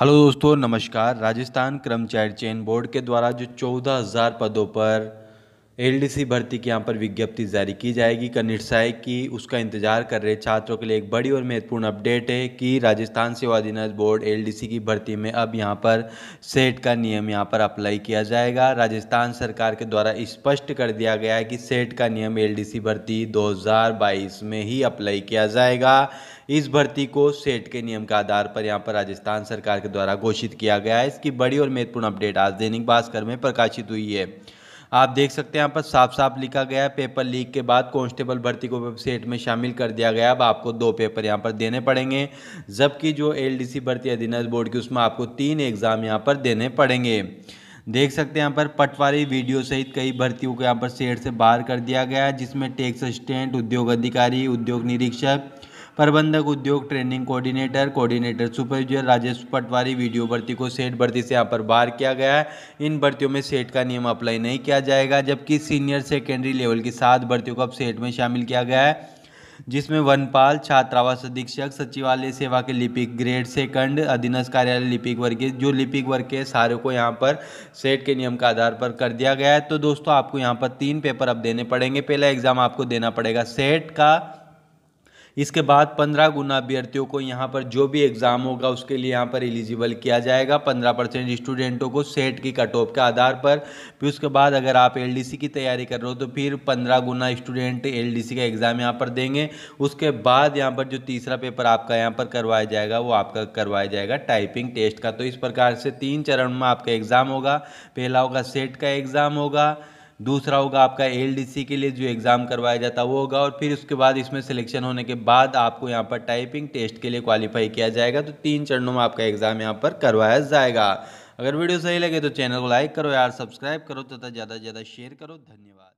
hello दोस्तों नमस्कार राजस्थान कर्मचारी चयन बोर्ड के द्वारा जो चौदह हज़ार पदों पर एलडीसी भर्ती की यहाँ पर विज्ञप्ति जारी की जाएगी का निर्णय की उसका इंतजार कर रहे छात्रों के लिए एक बड़ी और महत्वपूर्ण अपडेट है कि राजस्थान सेवा अधिनियम बोर्ड एलडीसी की भर्ती में अब यहाँ पर सेट का नियम यहाँ पर अप्लाई किया जाएगा राजस्थान सरकार के द्वारा स्पष्ट कर दिया गया है कि सेट का नियम एल भर्ती दो में ही अप्लाई किया जाएगा इस भर्ती को सेट के नियम के आधार पर यहाँ पर राजस्थान सरकार के द्वारा घोषित किया गया है इसकी बड़ी और महत्वपूर्ण अपडेट आज दैनिक भास्कर में प्रकाशित हुई है आप देख सकते हैं यहाँ पर साफ साफ लिखा गया है पेपर लीक के बाद कांस्टेबल भर्ती को वेबसाइट में शामिल कर दिया गया अब आपको दो पेपर यहाँ पर देने पड़ेंगे जबकि जो एलडीसी भर्ती अधिनियम बोर्ड की उसमें आपको तीन एग्ज़ाम यहाँ पर देने पड़ेंगे देख सकते हैं यहाँ पर पटवारी वीडियो सहित कई भर्तियों को यहाँ पर सेट से बाहर कर दिया गया है जिसमें टैक्स असिस्टेंट उद्योग अधिकारी उद्योग निरीक्षक प्रबंधक उद्योग training coordinator coordinator supervisor Rajesh पटवारी वीडियो भर्ती को सेट भर्ती से यहाँ पर बाहर किया गया है इन भर्तियों में सेट का नियम अप्लाई नहीं किया जाएगा जबकि सीनियर सेकेंडरी लेवल की सात भर्तियों को अब सेट में शामिल किया गया है जिसमें वनपाल छात्रावास अधीक्षक सचिवालय सेवा के लिपिक ग्रेड सेकंड अधीनस्थ कार्यालय लिपिक वर्ग के जो लिपिक वर्ग के सारे को यहाँ पर सेट के नियम के आधार पर कर दिया गया है तो दोस्तों आपको यहाँ पर तीन पेपर अब देने पड़ेंगे पहला एग्ज़ाम आपको देना पड़ेगा सेट का इसके बाद पंद्रह गुना अभ्यर्थियों को यहाँ पर जो भी एग्ज़ाम होगा उसके लिए यहाँ पर एलिजिबल किया जाएगा पंद्रह परसेंट स्टूडेंटों को सेट की कट ऑफ के आधार पर फिर उसके बाद अगर आप एल की तैयारी कर रहे हो तो फिर पंद्रह गुना स्टूडेंट एल का एग्ज़ाम यहाँ पर देंगे उसके बाद यहाँ पर जो तीसरा पेपर आपका यहाँ पर करवाया जाएगा वो आपका करवाया जाएगा टाइपिंग टेस्ट का तो इस प्रकार से तीन चरण में आपका एग्ज़ाम होगा पहला होगा सेट का एग्ज़ाम होगा दूसरा होगा आपका एल के लिए जो एग्ज़ाम करवाया जाता है वो होगा और फिर उसके बाद इसमें सिलेक्शन होने के बाद आपको यहाँ पर टाइपिंग टेस्ट के लिए क्वालिफाई किया जाएगा तो तीन चरणों में आपका एग्ज़ाम यहाँ पर करवाया जाएगा अगर वीडियो सही लगे तो चैनल को लाइक करो यार सब्सक्राइब करो तथा ज़्यादा से ज़्यादा शेयर करो धन्यवाद